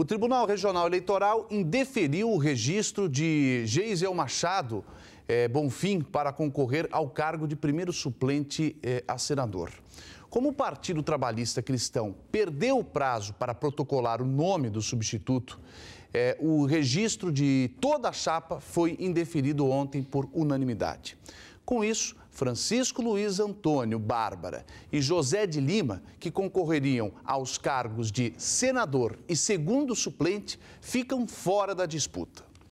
O Tribunal Regional Eleitoral indeferiu o registro de Geisel Machado eh, Bonfim para concorrer ao cargo de primeiro suplente eh, a senador. Como o Partido Trabalhista Cristão perdeu o prazo para protocolar o nome do substituto, eh, o registro de toda a chapa foi indeferido ontem por unanimidade. Com isso, Francisco Luiz Antônio Bárbara e José de Lima, que concorreriam aos cargos de senador e segundo suplente, ficam fora da disputa.